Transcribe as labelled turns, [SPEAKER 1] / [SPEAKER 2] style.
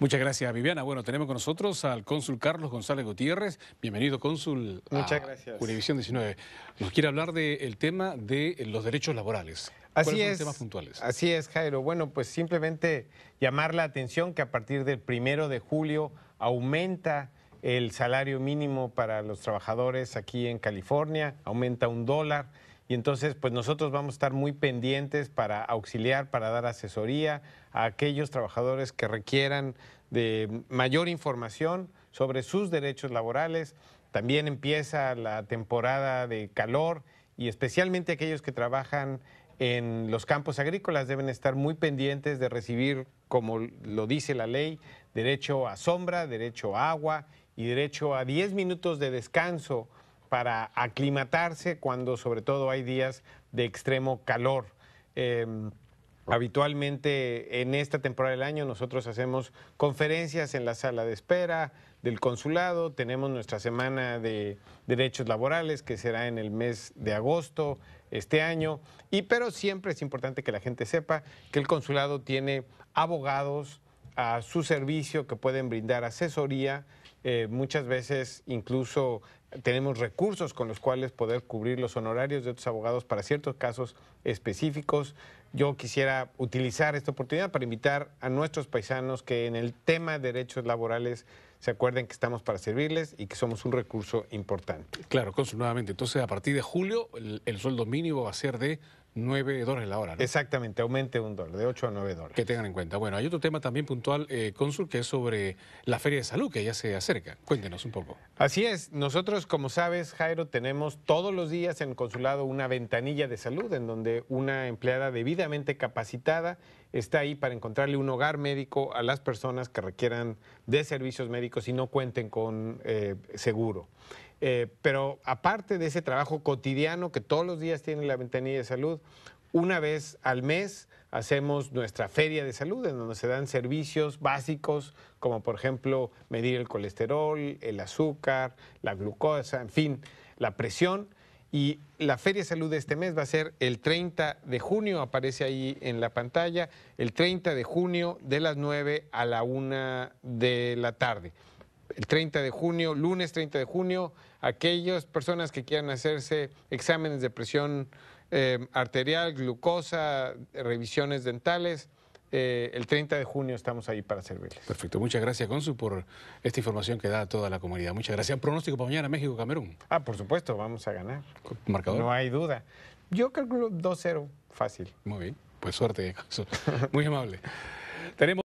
[SPEAKER 1] Muchas gracias, Viviana. Bueno, tenemos con nosotros al cónsul Carlos González Gutiérrez. Bienvenido, cónsul. Muchas a gracias. Univisión 19. Nos quiere hablar del el tema de los derechos laborales. Así temas puntuales? Así es, Jairo. Bueno, pues simplemente llamar la atención que a partir del primero de julio aumenta el salario mínimo para los trabajadores aquí en California, aumenta un dólar. Y entonces, pues nosotros vamos a estar muy pendientes para auxiliar, para dar asesoría a aquellos trabajadores que requieran de mayor información sobre sus derechos laborales. También empieza la temporada de calor y especialmente aquellos que trabajan en los campos agrícolas deben estar muy pendientes de recibir, como lo dice la ley, derecho a sombra, derecho a agua y derecho a 10 minutos de descanso para aclimatarse cuando sobre todo hay días de extremo calor. Em, habitualmente en esta temporada del año nosotros hacemos conferencias en la sala de espera del consulado, tenemos nuestra semana de derechos laborales que será en el mes de agosto este año, y pero siempre es importante que la gente sepa que el consulado tiene abogados a su servicio que pueden brindar asesoría eh, muchas veces incluso tenemos recursos con los cuales poder cubrir los honorarios de otros abogados para ciertos casos específicos. Yo quisiera utilizar esta oportunidad para invitar a nuestros paisanos que en el tema de derechos laborales se acuerden que estamos para servirles y que somos un recurso importante. Claro, Consul, nuevamente. Entonces, a partir de julio, el, sueldo mínimo va a ser de 9 dólares la hora. Exactamente, aumente un dólar, de 8 a 9 dólares. Que tengan en cuenta. Bueno, hay otro tema también puntual, cónsul eh, Consul, que es sobre la Feria de Salud, que ya se acerca. Cuéntenos un poco. Así es, nosotros como sabes, Jairo, tenemos todos los días en el consulado una ventanilla de salud en donde una empleada debidamente capacitada está ahí para encontrarle un hogar médico a las personas que requieran de servicios médicos y no cuenten con eh, seguro. Eh, pero aparte de ese trabajo cotidiano que todos los días tiene la ventanilla de salud, una vez al mes hacemos nuestra feria de salud, en donde se dan servicios básicos, como por ejemplo medir el colesterol, el azúcar, la glucosa, en fin, la presión. Y la Feria de Salud de este mes va a ser el 30 de junio, aparece ahí en la pantalla, el 30 de junio de las 9 a la 1 de la tarde el 30 de junio, lunes 30 de junio, aquellas personas que quieran hacerse exámenes de presión eh, arterial, glucosa, revisiones dentales. Eh, el 30 de junio estamos ahí para servirles. Perfecto, muchas gracias Consu por esta información que da a toda la comunidad. Muchas gracias. ¿Pronóstico para mañana México-Camerún? Ah, por supuesto, vamos a ganar. ¿Marcador? No hay duda. Yo calculo 2-0, fácil. Muy bien, pues suerte Consu. Muy amable. Tenemos